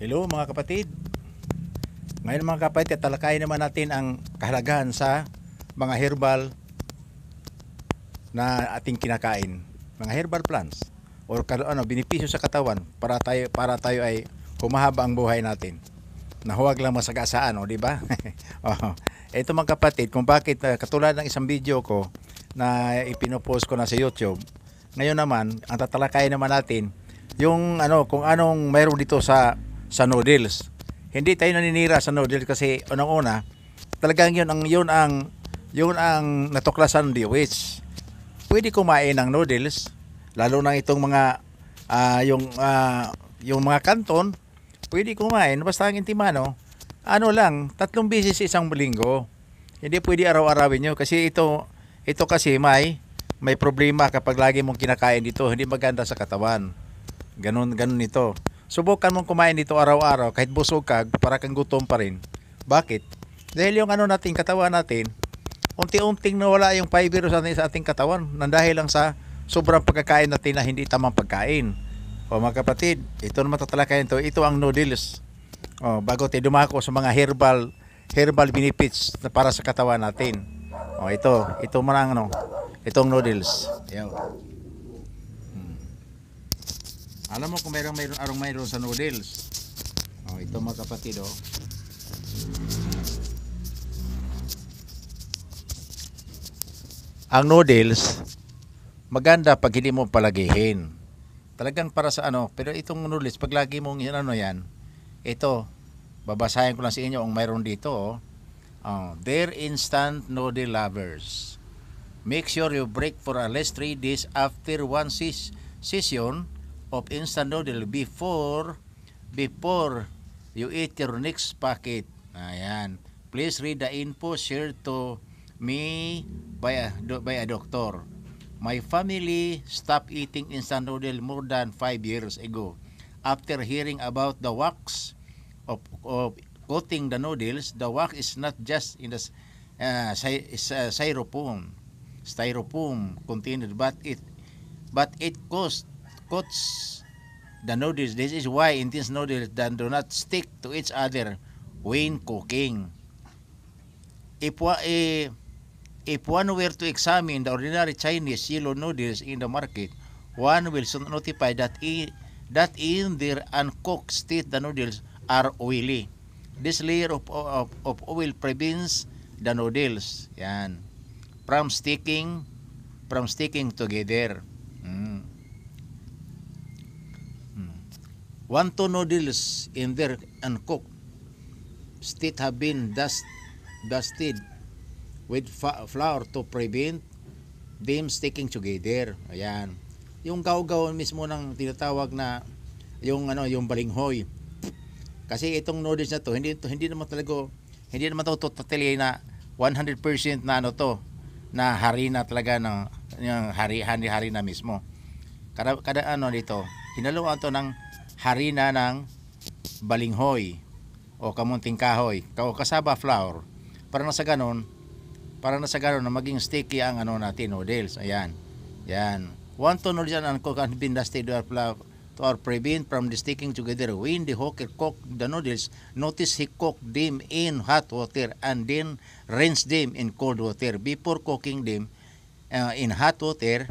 Hello mga kapatid. Ngayon mga kapatid, talakayin naman natin ang kahalagahan sa mga herbal na ating kinakain. Mga herbal plants or ano, benepisyo sa katawan para tayo para tayo ay humahaba ang buhay natin. Na huwag lang masagasaan, oh, di ba? oh. Ito mga kapatid, kung bakit eh, katulad ng isang video ko na ipinopost ko na sa YouTube, ngayon naman, ang tatalakay naman natin yung ano kung anong meron dito sa sa noodles. Hindi tayo naninira sa noodles kasi unang-una, talagang yun ang yun ang yun ang natuklasan ni Witch. Pwede kumain ng noodles lalo na itong mga uh, yung uh, yung mga kanton, pwede kumain basta ang intimano. Ano lang, tatlong beses isang linggo. Hindi pwede araw-arawin nyo kasi ito ito kasi may may problema kapag lagi mong kinakain dito, hindi maganda sa katawan. Ganun ganun ito. Subukan mong kumain dito araw-araw kahit busog ka para kang gutom pa rin. Bakit? Dahil yung ano natin, katawan natin, unti-unting nawala yung fiber sa ating, sa ating katawan nang dahil lang sa sobrang pagkakain natin na hindi tamang pagkain. O mga kapatid, ito naman tatalakayan ito. Ito ang noodles. O, bago tayo dumako sa mga herbal herbal benefits na para sa katawan natin. O, ito. Ito man ano. Itong noodles. Yan. Alam mo kung mayroong mayroon arong mayroon sa noodles. Oh, ito mga kapatid oh. Ang noodles, maganda pag hindi mo palagihin. Talagang para sa ano, pero itong noodles, pag lagi mong yun, ano yan, ito, babasahin ko lang sa inyo ang mayroon dito. Oh. Oh, dear instant noodle lovers, make sure you break for at least 3 days after one ses session of instant noodle before before you eat your next packet. Ayan. Please read the info shared to me by a, by a doctor. My family stopped eating instant noodle more than 5 years ago. After hearing about the wax of, of coating the noodles, the wax is not just in the uh, uh, styrofoam, styrofoam container, but it but it costs coats the noodles. This is why intense noodles then do not stick to each other when cooking. If, uh, if one were to examine the ordinary Chinese yellow noodles in the market, one will soon notify that, e that in their uncooked state the noodles are oily. This layer of, of, of oil prevents the noodles yan, from sticking from sticking together. Mm. One to noodles in their uncooked state have been dust, dusted with flour to prevent them sticking together. Ayan. Yung gawgaw mismo ng tinatawag na yung ano yung balinghoy. Kasi itong noodles na to hindi to, hindi naman talaga hindi naman to totally na 100% na ano to na harina talaga ng yung hari hari, hari na mismo. Kada kada ano dito, hinaluan to ng harina ng balinghoy o kamunting kahoy o kasaba flour para na sa ganun para na sa ganun na maging sticky ang ano natin noodles ayan yan one to noodles and cook and bean dusted to our flour to our prevent from the sticking together when the hawker cook the noodles notice he cook them in hot water and then rinse them in cold water before cooking them uh, in hot water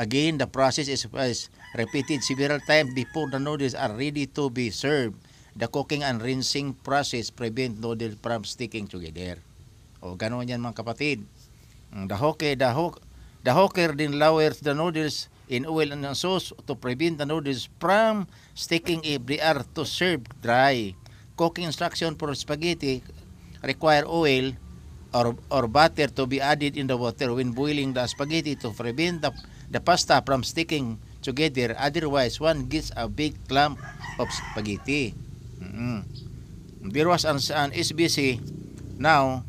Again, the process is, is repeated several times before the noodles are ready to be served. The cooking and rinsing process prevent noodles from sticking together. O ganoon yan mga kapatid. Mm, the hooker, the hook, the hooker then lowers the noodles in oil and sauce to prevent the noodles from sticking if they are to serve dry. Cooking instruction for spaghetti require oil or, or butter to be added in the water when boiling the spaghetti to prevent the the pasta from sticking together. Otherwise, one gets a big clump of spaghetti. Mm-hmm. There was an, an SBC. Now,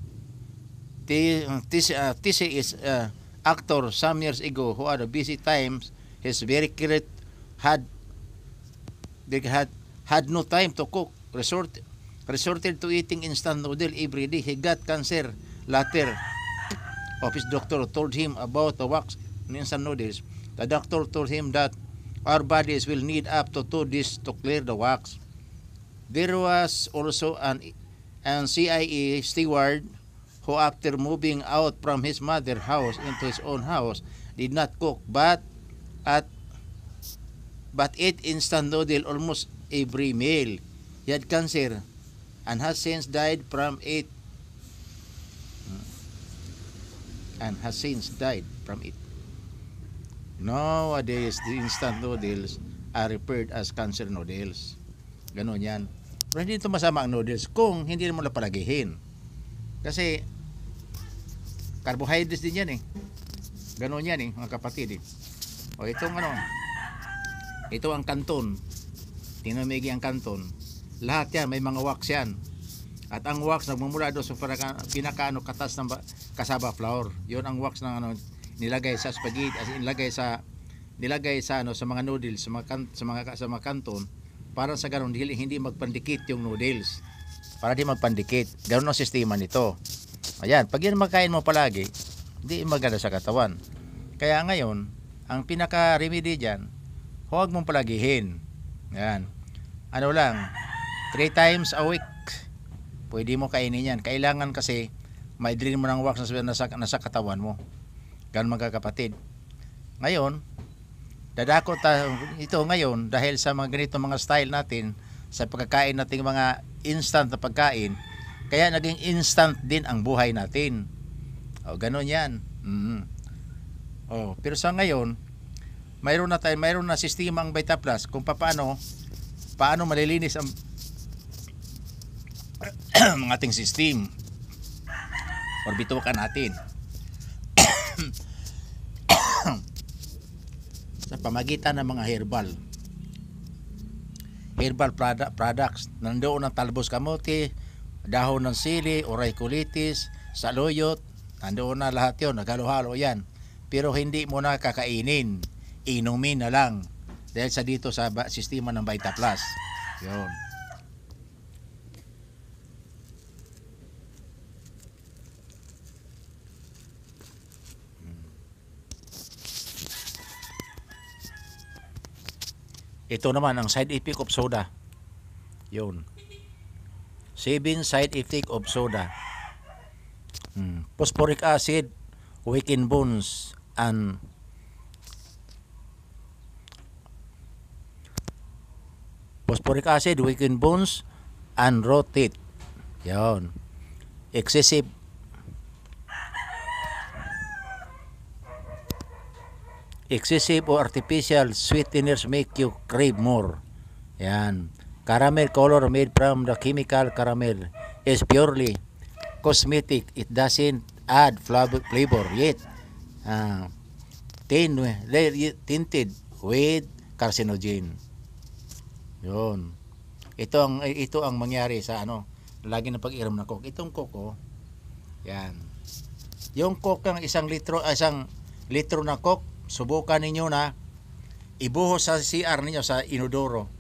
TC, uh, is uh, actor some years ago who had a busy times. his very great. Had they had had no time to cook. Resort resorted to eating instant noodle every day. He got cancer later. Office doctor told him about the wax instant noodles, the doctor told him that our bodies will need up to two days to clear the wax. There was also an, an CIA steward who, after moving out from his mother's house into his own house, did not cook but at but ate instant noodle almost every meal. He had cancer and has since died from it. Hmm. And has since died from it. Nowadays, the instant noodles are referred as cancer noodles. Ganon yan. Pero hindi ito masama ang noodles kung hindi mo na Kasi carbohydrates din yan eh. Ganon yan eh, mga kapatid eh. O itong ano, ito ang kanton. Tinamigi ang kanton. Lahat yan, may mga wax yan. At ang wax nagmumula doon sa pinakaano katas ng kasaba flour. Yun ang wax ng ano, nilagay sa spaghetti as in nilagay sa nilagay sa ano sa mga noodles sa mga kan, sa mga sa mga kanton para sa ganun hindi, hindi magpandikit yung noodles para di magpandikit ganun ang sistema nito ayan pag yan magkain mo palagi hindi maganda sa katawan kaya ngayon ang pinaka remedy diyan huwag mong palagihin ayan ano lang 3 times a week pwede mo kainin yan kailangan kasi ma-drain mo ng wax na nasa, nasa katawan mo Ganun mga kapatid. Ngayon, dadako tayo ito ngayon dahil sa mga ganito mga style natin sa pagkakain nating mga instant na pagkain kaya naging instant din ang buhay natin o oh, ganon yan mm-hmm. o oh, pero sa ngayon mayroon na tayo mayroon na sistema ang Beta Plus kung paano paano malilinis ang ang ating system orbitukan natin pamagitan ng mga herbal. Herbal product, products. Nandoon ang talbos kamote, dahon ng sili, oray kulitis, saluyot. Nandoon na lahat yon Naghalo-halo yan. Pero hindi mo na kakainin. Inumin na lang. Dahil sa dito sa sistema ng Vita Plus. Yun. Ito naman ang side effect of soda. Yun. Seven side effect of soda. Hmm. Phosphoric acid, weaken bones, and phosphoric acid, weaken bones, and rotate. teeth. Yun. Excessive Excessive or artificial sweeteners make you crave more. Yan. Caramel color made from the chemical caramel is purely cosmetic. It doesn't add flavor yet. Uh, tinted with carcinogen. Yun. Ito ang ito ang mangyari sa ano, lagi na pag-iram ng coke. Itong coke oh. Yan. Yung coke ng isang litro, ah, isang litro na coke subukan ninyo na ibuhos sa CR ninyo sa inodoro.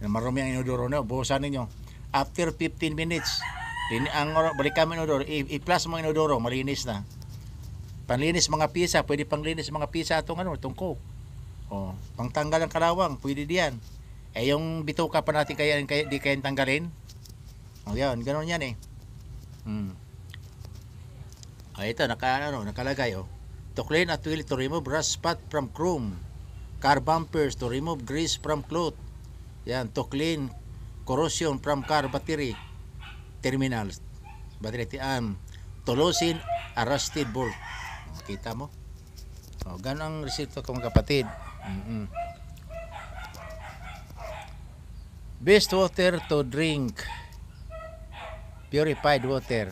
Marumi ang inodoro na, buhosan ninyo. After 15 minutes, din ang balikan mo inodoro, i-plus mo inodoro, malinis na. Panlinis mga pisa, pwede panglinis mga pisa atong ano, itong coke. O, oh, pangtanggal ng kalawang, pwede diyan. Eh yung bituka pa natin kaya, kaya di kaya tanggalin. O oh, yan, ganun yan eh. Hmm. O ah, ito, naka, ano, nakalagay oh to clean a toilet, to remove rust spot from chrome, car bumpers, to remove grease from cloth, yan, to clean corrosion from car battery terminals, battery tian, um, to loosen a rusted bolt. Kita mo? oh ganun ang resepto ko mga kapatid. Mm -mm. Best water to drink. Purified water.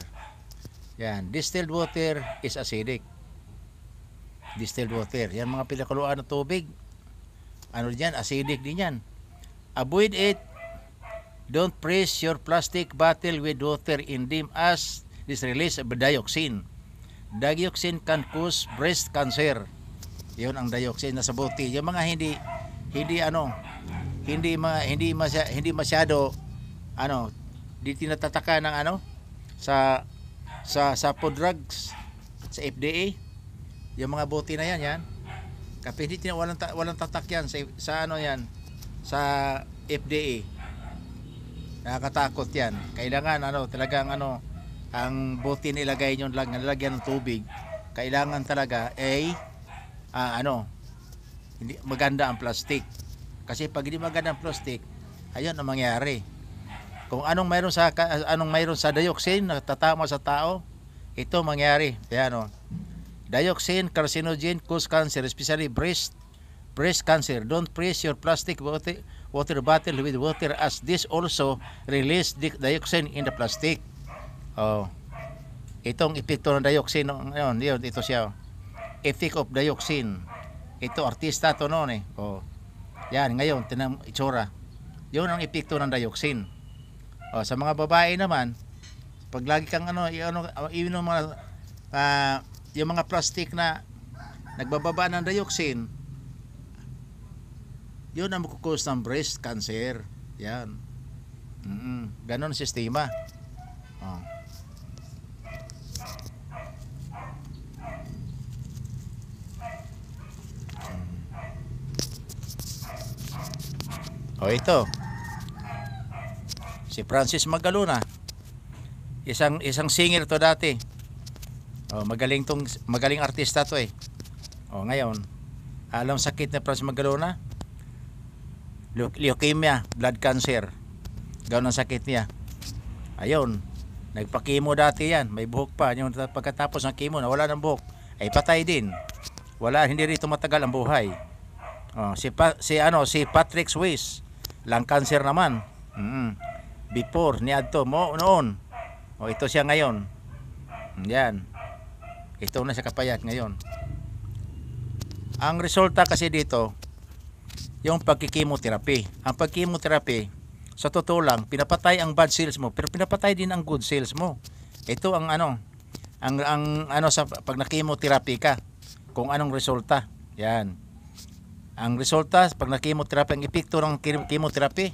Yan. Distilled water is acidic distilled water. Yan mga pinakuluan na tubig. Ano diyan? Acidic din yan. Avoid it. Don't press your plastic bottle with water in them as this release of dioxin. Dioxin can cause breast cancer. Yun ang dioxin na sa buti. Yung mga hindi hindi ano hindi ma, hindi masya, hindi masyado ano di tinatataka ng ano sa sa sa food drugs sa FDA yung mga bote na yan, yan. Kapinit yan, walang, walang tatak yan sa, sa ano yan, sa FDA. Nakakatakot yan. Kailangan ano, talagang ano, ang bote na ilagay nyo lang, nalagyan ng tubig. Kailangan talaga ay ah, ano, hindi maganda ang plastic. Kasi pag hindi maganda ang plastic, ayun ang mangyari. Kung anong mayroon sa anong mayroon sa dioxin na tatama sa tao, ito mangyari. Kaya ano, dioxin, carcinogen, cause cancer, especially breast breast cancer. Don't press your plastic water, bottle with water as this also release dioxin in the plastic. Oh. Itong epekto ng dioxin, oh, yun, yun, ito siya. Oh. Effect of dioxin. Ito, artista to noon eh. Oh. Yan, ngayon, tinang itsura. Yun ang epekto ng dioxin. Oh, sa mga babae naman, pag lagi kang ano, ano, iinom mga uh, yung mga plastic na nagbababa ng dioxin yun ang makukos ng breast cancer yan mm -mm. ganon sistema oh. Mm. O oh, ito. Si Francis Magaluna. Isang isang singer to dati. Oh, magaling tong magaling artista to eh. Oh, ngayon, alam sakit na Francis Magalona? Leukemia, blood cancer. Ganon sakit niya. Ayun, nagpa-chemo dati yan. May buhok pa. Yung pagkatapos ng chemo, nawala ng buhok. Ay patay din. Wala, hindi rito matagal ang buhay. Oh, si, pa, si, ano, si Patrick Swiss, lang cancer naman. Mm-hmm. Before, niya to, mo, noon. O, oh, ito siya ngayon. Yan ito na sa kapayat ngayon ang resulta kasi dito yung pagkikimotherapy ang pagkikimotherapy sa totoo lang pinapatay ang bad cells mo pero pinapatay din ang good cells mo ito ang ano ang ang ano sa pag nakimotherapy ka kung anong resulta yan ang resulta pag nakimotherapy ang epekto ng chemotherapy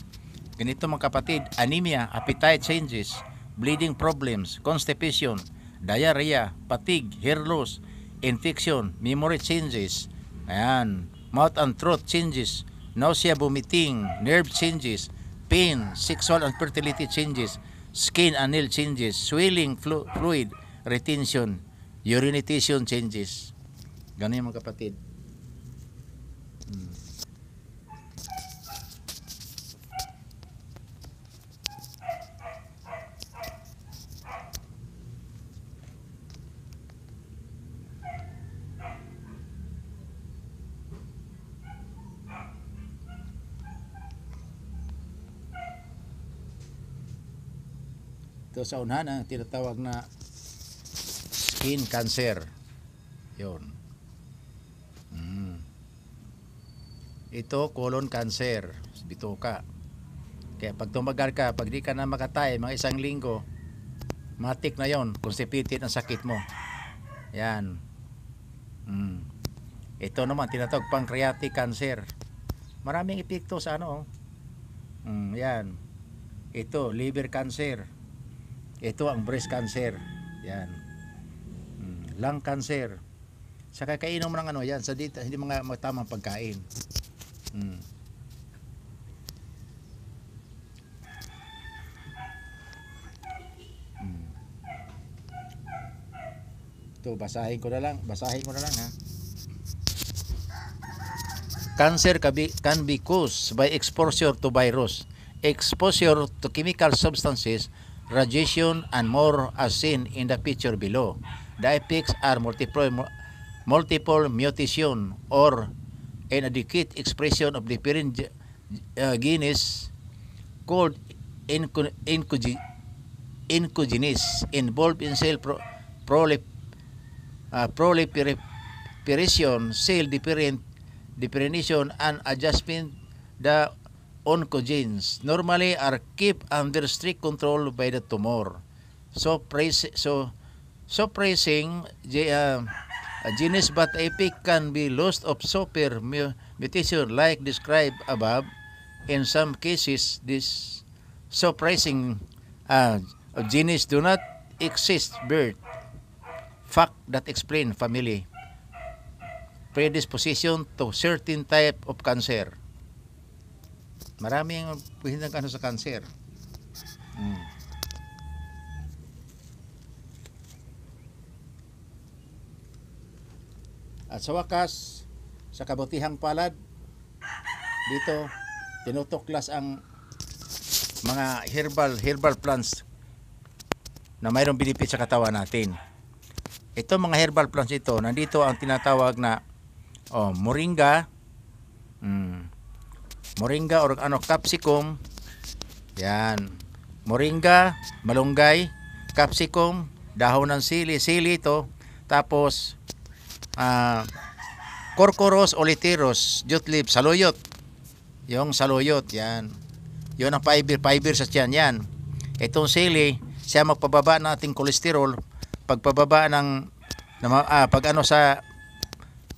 ganito mga kapatid anemia appetite changes bleeding problems constipation diarrhea, fatigue, hair loss, infection, memory changes, ayan, mouth and throat changes, nausea, vomiting, nerve changes, pain, sexual and fertility changes, skin and nail changes, swelling, flu fluid, retention, urinitation changes. Ganun yung mga kapatid. Hmm. dito sa unhan ang tinatawag na skin cancer. Yun. Mm. Ito colon cancer, bituka. Kaya pag tumagal ka, pag di ka na makatay, mga isang linggo, matik na yon kung constipated ang sakit mo. Yan. Mm. Ito naman, tinatawag pancreatic cancer. Maraming epekto sa ano. Oh. Mm, yan. Ito, liver cancer. Ito ang breast cancer. Yan. Mm, lung cancer. Sa kakainom ng ano yan, sa dito, hindi mga tamang pagkain. Mm. mm. Ito, basahin ko na lang. Basahin ko na lang ha. Cancer can be, can be caused by exposure to virus, exposure to chemical substances, radiation, and more as seen in the picture below. The effects are multiple, multiple mutation or inadequate expression of different uh, genes called inco incogenes involved in cell pro prolif uh, proliferation, cell different definition and adjustment the oncogenes normally are kept under strict control by the tumor. So, so suppressing the uh, genus but epic can be lost of super mutation like described above. In some cases, this suppressing uh, genus do not exist birth. Fact that explain family predisposition to certain type of cancer. Maraming hinang ano sa cancer. Mm. At sa wakas, sa kabutihang palad, dito tinutuklas ang mga herbal herbal plants na mayroong benefit sa katawan natin. Ito mga herbal plants ito, nandito ang tinatawag na oh, moringa, moringa or ano capsicum yan moringa malunggay capsicum dahon ng sili sili ito tapos uh, ah, corcoros oliteros jute leaf saluyot yung saluyot yan yun ang fiber fiber sa tiyan yan itong sili siya magpababa ng ating kolesterol pagpababa ng ah, pag ano sa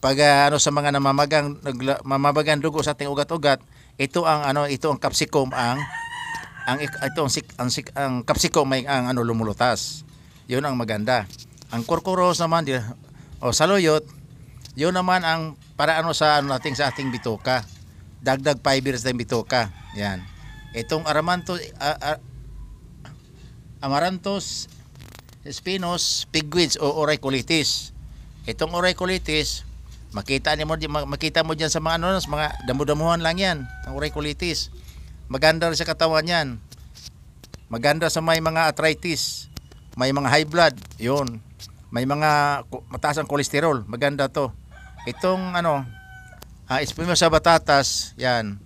pag uh, ano sa mga namamagang nagla, mamabagan dugo sa ating ugat-ugat ito ang ano, ito ang capsicum ang ang ito ang sik, ang, sik, ang capsicum may ang ano lumulutas. 'Yun ang maganda. Ang kurkuros naman di, o saluyot, 'yun naman ang para ano sa ano natin sa ating bituka. Dagdag fibers din bituka. Yan. Itong aramanto uh, spinos, pigweeds o orecolitis. Itong orecolitis, Makita ni mo makita mo diyan sa mga ano, sa mga damudamuhan lang 'yan, ang uricolitis. Maganda rin sa katawan 'yan. Maganda sa may mga arthritis, may mga high blood, 'yun. May mga mataas ang kolesterol, maganda 'to. Itong ano, uh, ah, espino sa batatas, 'yan.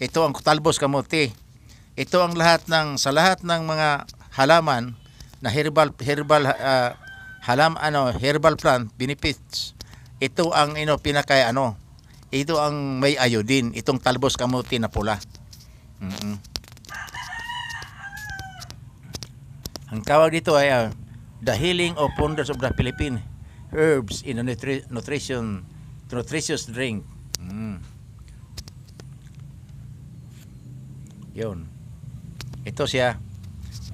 Ito ang talbos kamote. Ito ang lahat ng sa lahat ng mga halaman na herbal herbal uh, halam ano herbal plant benefits ito ang ino pinaka ano. Ito ang may iodine, itong talbos kamuti na pula. Mm -mm. Ang tawag dito ay uh, the healing of wonders of the Philippine herbs in a nutri nutrition nutritious drink. Mm. Yun. Ito siya.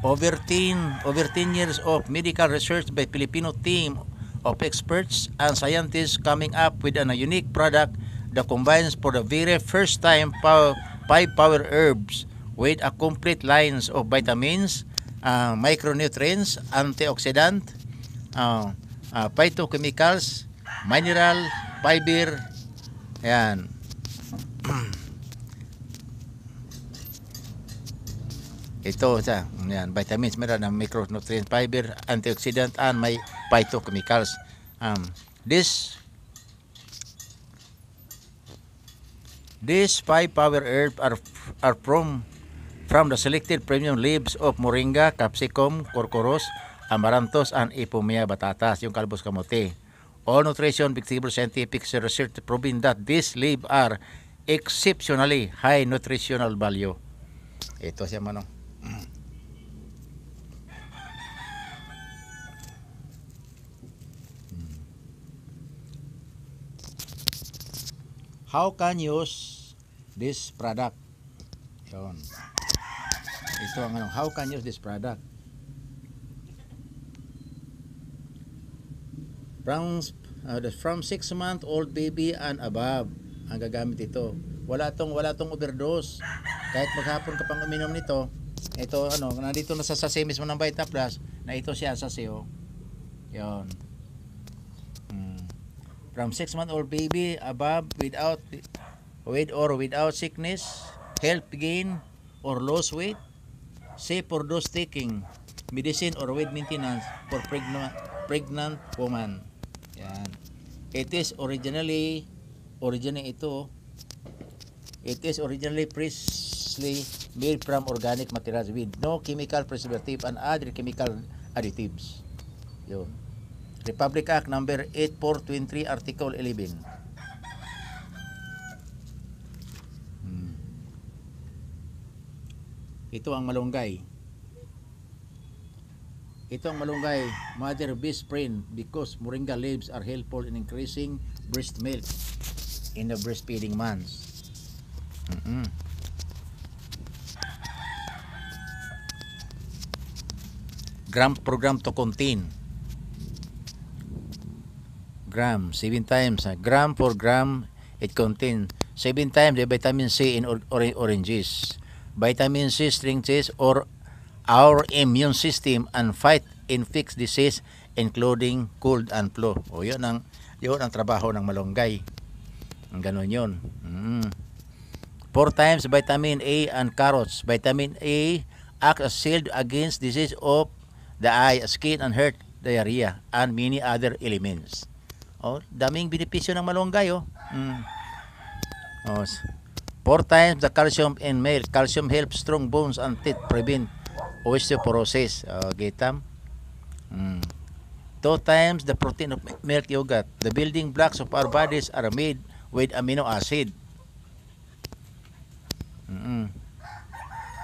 Over 10, over 10 years of medical research by Filipino team of experts and scientists coming up with an, a unique product that combines for the very first time power, five power herbs with a complete lines of vitamins, uh, micronutrients, antioxidant, uh, uh, phytochemicals, mineral, fiber, yan. Ito sa yan, vitamins, meron ng micronutrients, fiber, antioxidant, and may phytochemicals. Um, this These five power herbs are, are from from the selected premium leaves of moringa, capsicum, corcoros, amaranthos, and ipomea batatas, yung kalbos kamote. All nutrition vegetable scientific research proving that these leaves are exceptionally high nutritional value. Ito siya manong How can use this product? Yun. Ito ang ano, how can use this product? From, uh, from 6 month old baby and above ang gagamit ito. Wala tong wala tong overdose. Kahit maghapon ka pang uminom nito, ito ano, nandito na sa sachet mismo ng Vita Plus, na ito siya sachet oh. 'Yon. Mm. From 6 month old baby above without weight or without sickness, health gain or loss weight, safe for those taking medicine or weight maintenance for pregnant pregnant woman. Yan. It is originally originally ito. Oh. It is originally priestly made from organic materials with no chemical preservative and other chemical additives. Yun. Republic Act number 8423 Article 11. Hmm. Ito ang malunggay. Ito ang malunggay, mother best print because moringa leaves are helpful in increasing breast milk in the breastfeeding months. Mm-hmm. gram program to contain gram 7 times ah. gram for gram it contain 7 times the vitamin C in or oranges vitamin C strengthens or our immune system and fight infectious disease including cold and flu o yun ang yun ang trabaho ng malunggay ang ganun yun mm. 4 times vitamin A and carrots vitamin A acts as shield against disease of the eye, skin and hurt, diarrhea, and many other elements. Oh, daming benepisyo ng malunggay, oh. Mm. oh. Four times the calcium in milk. Calcium helps strong bones and teeth prevent osteoporosis. Oh, get them? Mm. Two times the protein of milk yogurt. The building blocks of our bodies are made with amino acid. Mm-mm.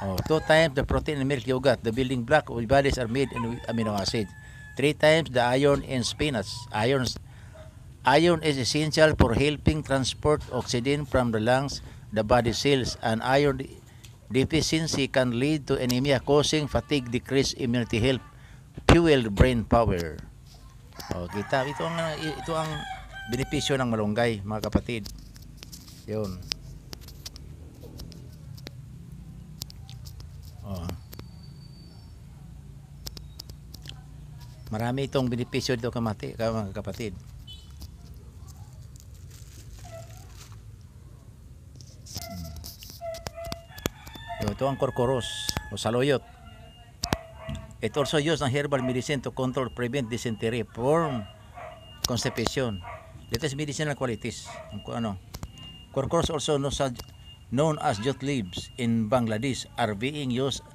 Oh, two times the protein in milk yogurt, the building block of bodies are made in amino acids. Three times the iron in spinach. Iron, iron is essential for helping transport oxygen from the lungs, the body cells, and iron deficiency can lead to anemia causing fatigue, decreased immunity, help fuel brain power. Oh, kita ito ang ito ang benepisyo ng malunggay, mga kapatid. 'Yon. Marami itong benepisyo dito kamati, mga kapatid. So, ito ang korkoros o saloyot. It also used ng herbal medicine to control, prevent dysentery, form constipation. Latest medicinal qualities. Ano? Korkoros also known as jute leaves in Bangladesh are being used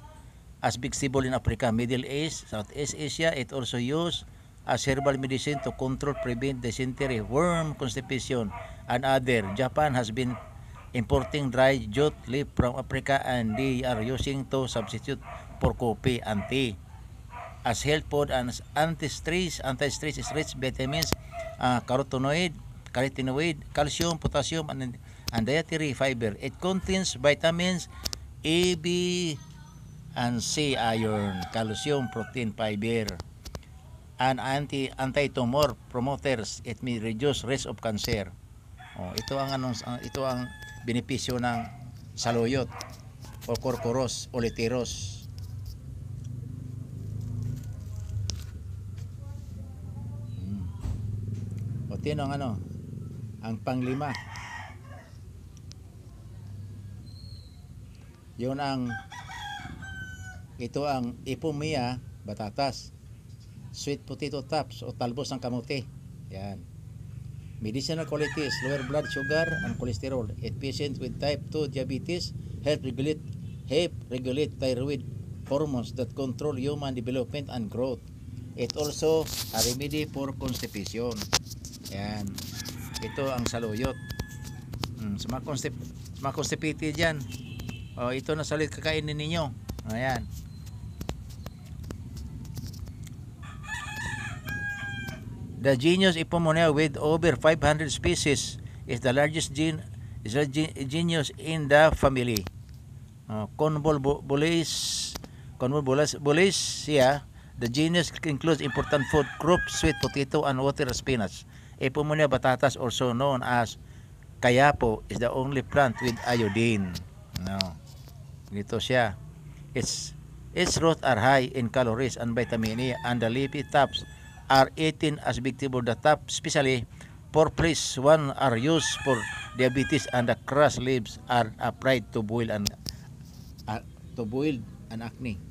as vegetable in Africa, Middle East, Southeast Asia. It also used as herbal medicine to control, prevent dysentery, worm constipation, and other. Japan has been importing dry jute leaf from Africa and they are using to substitute for coffee and tea. As health food and anti-stress, anti-stress is rich vitamins, uh, carotenoid, carotenoid, calcium, potassium, and, and dietary fiber. It contains vitamins A, B, and C iron, calcium, protein, fiber, and anti anti-tumor promoters. It may reduce risk of cancer. Oh, ito ang anong ito ang benepisyo ng saluyot o corcoros o literos. Hmm. O tinong ano? Ang panglima. Yun ang ito ang ipumia batatas. Sweet potato tops o talbos ng kamote. Yan. Medicinal qualities, lower blood sugar and cholesterol. It patient with type 2 diabetes help regulate help regulate thyroid hormones that control human development and growth. It also a remedy for constipation. Yan. Ito ang saluyot. Hmm, sa mga, constip, sa constipated dyan. O, oh, ito na salit kakainin ninyo. Ayan. The genus Ipomonia with over 500 species is the largest gene is a genus in the family. Uh, Convolvulus Convolvulaceae The genus includes important food crops, sweet potato, and water spinach. Epomonia batatas, also known as kayapo, is the only plant with iodine. No. Dito siya. Its, its roots are high in calories and vitamin E, and the leafy tops are 18 as vegetable the top, especially for flesh. One are used for diabetes and the crushed leaves are applied to boil and uh, to boil an acne. Hmm.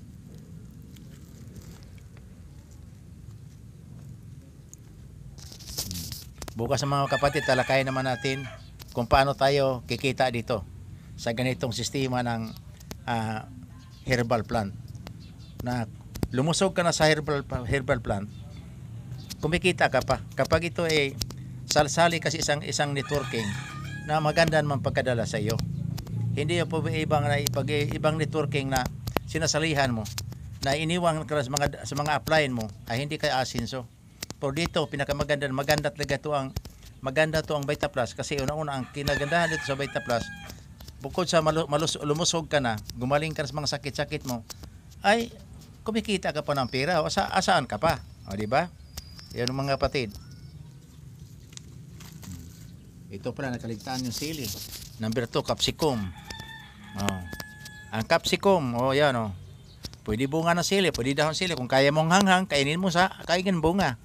Bukas mga kapatid, talakayin naman natin kung paano tayo kikita dito sa ganitong sistema ng uh, herbal plant. Na lumusog ka na sa herbal herbal plant, kumikita ka pa. Kapag ito ay salsali kasi isang isang networking na maganda naman pagkadala sa iyo. Hindi yung ibang na ipag ibang networking na sinasalihan mo na iniwang ka sa mga sa mga applyan mo ay hindi kay asinso. Pero dito pinakamaganda maganda talaga to ang maganda to ang Vita Plus kasi una-una ang kinagandahan dito sa Vita Plus bukod sa malu- malus- lumusog ka na, gumaling ka sa mga sakit-sakit mo, ay kumikita ka pa ng pera o asa- asaan ka pa. O, di ba? Yan mga kapatid. Ito pala nakaligtaan yung sili. Number 2, capsicum. Oh. Ang capsicum, oh yan oh. Pwede bunga ng sili, pwede dahon sili. Kung kaya mong hanghang, kainin mo sa, kainin bunga.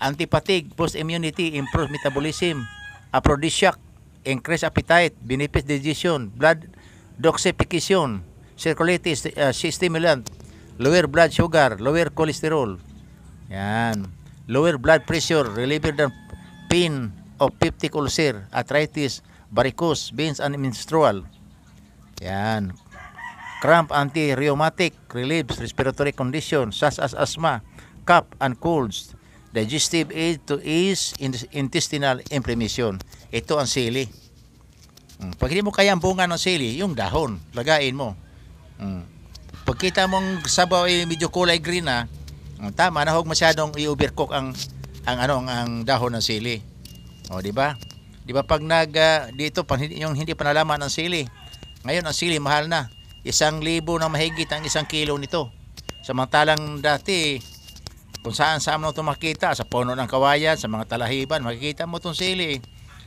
Antipatig, boost immunity, improve metabolism, aphrodisiac, increase appetite, benefits digestion, blood detoxification, circulatory uh, stimulant, lower blood sugar, lower cholesterol. Yan lower blood pressure, reliever ng pain of peptic ulcer, arthritis, varicose, veins, and menstrual. Yan. Cramp anti-rheumatic, relieves respiratory condition such as asthma, cough, and colds. Digestive aid to ease intestinal inflammation. Ito ang sili. Hmm. Pag hindi mo kaya ang bunga ng sili, yung dahon, lagain mo. Hmm. Pagkita mong sabaw ay medyo kulay green na, ah, Um, tama na huwag masyadong i-overcook ang ang ano ang ang dahon ng sili. O di ba? Di ba pag nag uh, dito pan, yung hindi pa nalaman ang sili. Ngayon ang sili mahal na. Isang libo na mahigit ang isang kilo nito. Samantalang dati kung saan saan mo ito makita, sa puno ng kawayan, sa mga talahiban, makikita mo itong sili.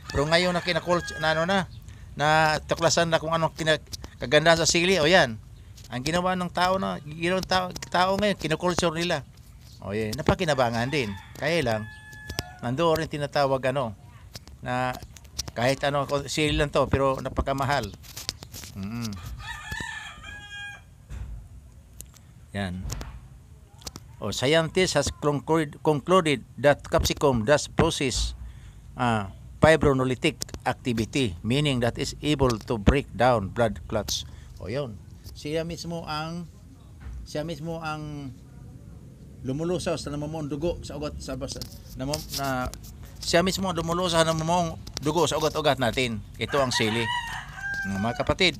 Pero ngayon na kinakulture, na ano na, na tuklasan na kung anong kinak kagandahan sa sili, o yan. Ang ginawa ng tao na, ginawa ng tao, tao ngayon, kinakulture nila. O yun, eh, napakinabangan din. Kaya lang, nandoon rin tinatawag ano, na kahit ano, sale lang to, pero napakamahal. Mm -hmm. Yan. Oh, scientists has concluded that capsicum does process uh, fibrinolytic activity, meaning that is able to break down blood clots. O yun, siya mismo ang siya mismo ang lumulusaw sa namamong dugo sa ugat sa basa namam na siya mismo lumulusaw sa namamong dugo sa ugat-ugat natin. Ito ang sili. Mga kapatid.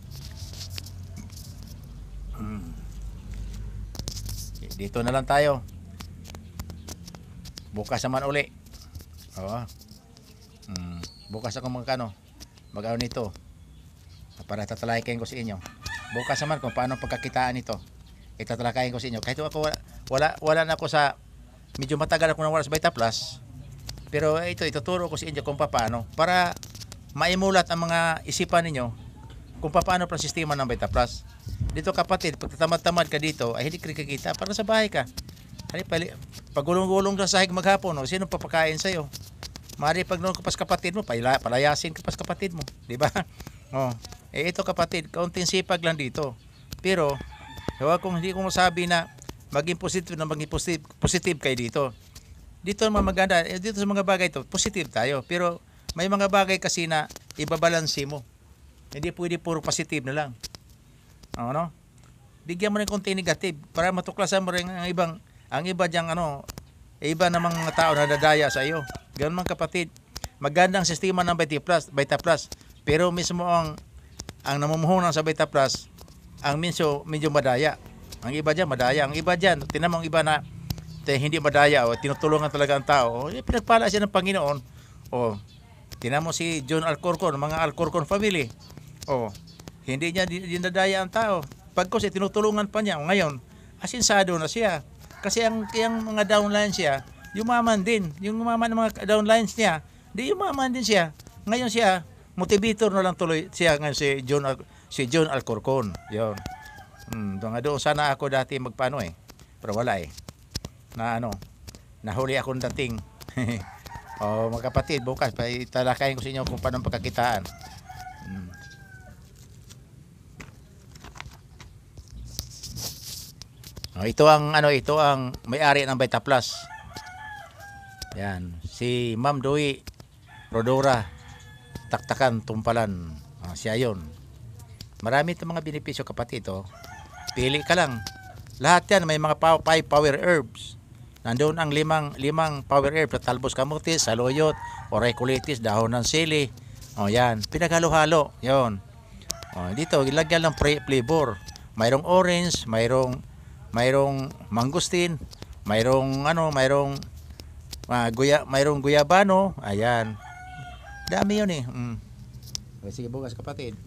Hmm. Dito na lang tayo. Bukas naman uli. Oo. Mm. Bukas ako magkano. Mag-ano nito. Para tatalakayin ko sa inyo. Bukas naman kung paano pagkakitaan ito. Itatalakayin ko sa inyo. Kahit ako wala, wala, wala na ako sa, medyo matagal ako na wala sa Vita Plus. Pero eh, ito, ituturo ko sa inyo kung paano para maimulat ang mga isipan ninyo kung paano pa sistema ng Vita Plus. Dito kapatid, pag tamad-tamad ka dito, ay hindi ka kita para sa bahay ka. Hari, pali, pagulong-gulong ka sa sahig maghapon, no? sino papakain sa iyo? Mari pag noon kapas kapatid mo, pala, palayasin kapas kapatid mo, di ba? oh. Eh ito kapatid, kaunting sipag lang dito. Pero, huwag kong hindi ko masabi na maging positive na maging positive, positive kayo dito. Dito mga maganda, eh, dito sa mga bagay to, positive tayo. Pero may mga bagay kasi na ibabalansi mo. Hindi pwede puro positive na lang. Ano? No? Bigyan mo ng konti negative para matuklasan mo rin ang ibang ang iba diyang ano, iba namang mga tao na dadaya sa iyo. Ganun man kapatid. Magandang sistema ng Beta Plus, Beta Plus. Pero mismo ang ang namumuhunan sa Beta Plus, ang minso medyo madaya. Ang iba dyan, madaya. Ang iba dyan, tinamang iba na te, hindi madaya o tinutulungan talaga ang tao. O, eh, pinagpala siya ng Panginoon. O, tinamo si John Alcorcon, mga Alcorcon family. O, hindi niya dinadaya ang tao. Pagkos, eh, tinutulungan pa niya. O, ngayon, asinsado na siya. Kasi ang, ang mga downlines siya, yumaman din. Yung umaman ng mga downlines niya, di yumaman din siya. Ngayon siya, motivator na lang tuloy siya ngayon si John, si John Alcorcon. Yun. Hmm, doon Sana ako dati magpaano eh. Pero wala eh. Na ano, nahuli ako dating. o oh, mga kapatid, bukas, italakayin ko sa inyo kung paano pagkakitaan. Hmm. Oh, ito ang ano, ito ang may-ari ng Beta Plus. Yan, si Ma'am Doi Rodora Taktakan Tumpalan. Oh, siya 'yon. Marami 'tong mga benepisyo kapatid, oh. Pili ka lang. Lahat yan, may mga 5 power herbs. Nandoon ang limang, limang power herbs, talbos kamuti, saluyot, oreculitis, dahon ng sili. O yan, pinaghalo-halo. Yun. O, dito, ilagyan ng pre flavor. Mayroong orange, mayroong, mayroong mangustin, mayroong ano, mayroong uh, guya, mayroong guyabano. Ayan. Dami yun eh. Mm. Sige bukas kapatid.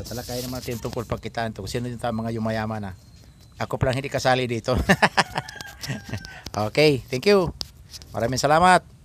So talakayin naman natin tungkol pagkitaan to. Sino yung mga yumayaman na? Ah. Ako pa lang hindi kasali dito. okay, thank you. Maraming salamat.